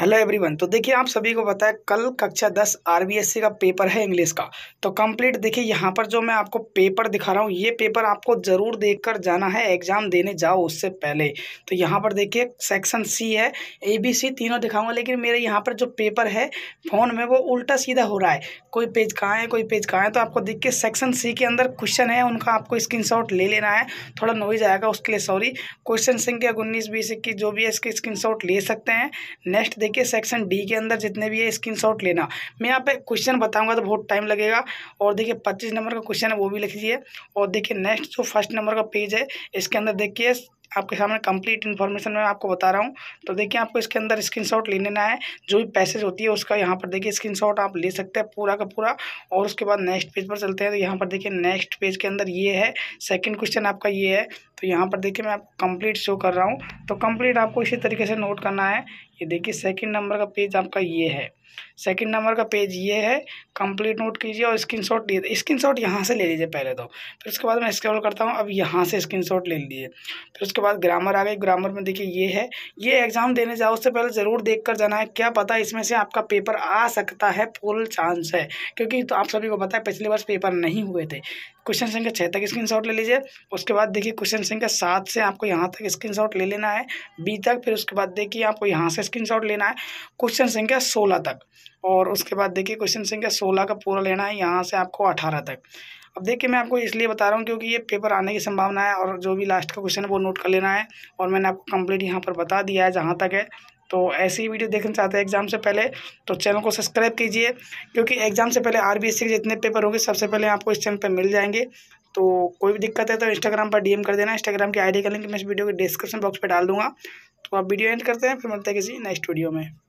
hello everyone तो देखिए आप सभी को है कल कक्षा दस आरबीएससी e का पेपर है इंग्लिश का तो कंप्लीट देखिए यहाँ पर जो मैं आपको पेपर दिखा रहा हूँ ये पेपर आपको ज़रूर देखकर जाना है एग्ज़ाम देने जाओ उससे पहले तो यहाँ पर देखिए सेक्शन सी है ए बी सी तीनों दिखाऊंगा लेकिन मेरे यहाँ पर जो पेपर है फ़ोन में वो उल्टा सीधा हो रहा है कोई पेज कहाँ है कोई पेज कहाँ है तो आपको देखिए सेक्शन सी के अंदर क्वेश्चन है उनका आपको स्क्रीन ले लेना है थोड़ा नॉइज आएगा उसके लिए सॉरी क्वेश्चन संख्या उन्नीस बीस इक्कीस जो भी है इसके स्क्रीन ले सकते हैं नेक्स्ट देखिए सेक्शन डी के अंदर जितने भी है स्क्रीनशॉट लेना मैं यहाँ पे क्वेश्चन बताऊंगा तो बहुत टाइम लगेगा और देखिए पच्चीस नंबर का क्वेश्चन है वो भी लिख लीजिए और देखिए नेक्स्ट जो फर्स्ट नंबर का पेज है इसके अंदर देखिए आपके सामने कंप्लीट इन्फॉर्मेशन मैं आपको बता रहा हूँ तो देखिए आपको इसके अंदर स्क्रीनशॉट ले लेना है जो भी पैसेज होती है उसका यहाँ पर देखिए स्क्रीनशॉट आप ले सकते हैं पूरा का पूरा और उसके बाद नेक्स्ट पेज पर चलते हैं तो यहाँ पर देखिए नेक्स्ट पेज के अंदर ये है सेकेंड क्वेश्चन आपका ये है तो यहाँ पर देखिए मैं आपको कंप्लीट शो कर रहा हूँ तो कंप्लीट आपको इसी तरीके से नोट करना है ये देखिए सेकंड नंबर का पेज आपका ये है सेकंड नंबर का पेज ये है कंप्लीट नोट कीजिए और स्क्रीनशॉट स्क्रीन स्क्रीनशॉट यहाँ से ले लीजिए पहले तो फिर उसके बाद मैं स्क्रॉल करता हूँ अब यहाँ से स्क्रीनशॉट ले लीजिए फिर उसके बाद ग्रामर आ गई ग्रामर में देखिए ये है ये एग्ज़ाम देने जाओ उससे पहले ज़रूर देख कर जाना है क्या पता इसमें से आपका पेपर आ सकता है फुल चांस है क्योंकि तो आप सभी को पता है पिछले वर्ष पेपर नहीं हुए थे क्वेश्चन संख्या छः तक स्क्रीन ले लीजिए उसके बाद देखिए क्वेश्चन संख्या सात से आपको यहाँ तक स्क्रीन ले लेना है बी तक फिर उसके बाद देखिए आपको यहाँ से स्क्रीन लेना है क्वेश्चन संख्या सोलह तक और उसके बाद देखिए क्वेश्चन संख्या सोलह का पूरा लेना है यहाँ से आपको अठारह तक अब देखिए मैं आपको इसलिए बता रहा हूँ क्योंकि ये पेपर आने की संभावना है और जो भी लास्ट का क्वेश्चन है वो नोट कर लेना है और मैंने आपको कंप्लीट यहाँ पर बता दिया है जहाँ तक है तो ऐसी ही वीडियो देखना चाहते हैं एग्ज़ाम से पहले तो चैनल को सब्सक्राइब कीजिए क्योंकि एग्ज़ाम से पहले आर के जितने पेपर होंगे सबसे पहले आपको इस चैनल पर मिल जाएंगे तो कोई भी दिक्कत है तो इंस्टाग्राम पर डीएम कर देना इंस्टाग्राम की आईडी का लिंक मैं इस वीडियो के डिस्क्रिप्शन बॉक्स पर डाल दूंगा तो आप वीडियो एंड करते हैं फिर मिलते हैं किसी नेक्स्ट वीडियो में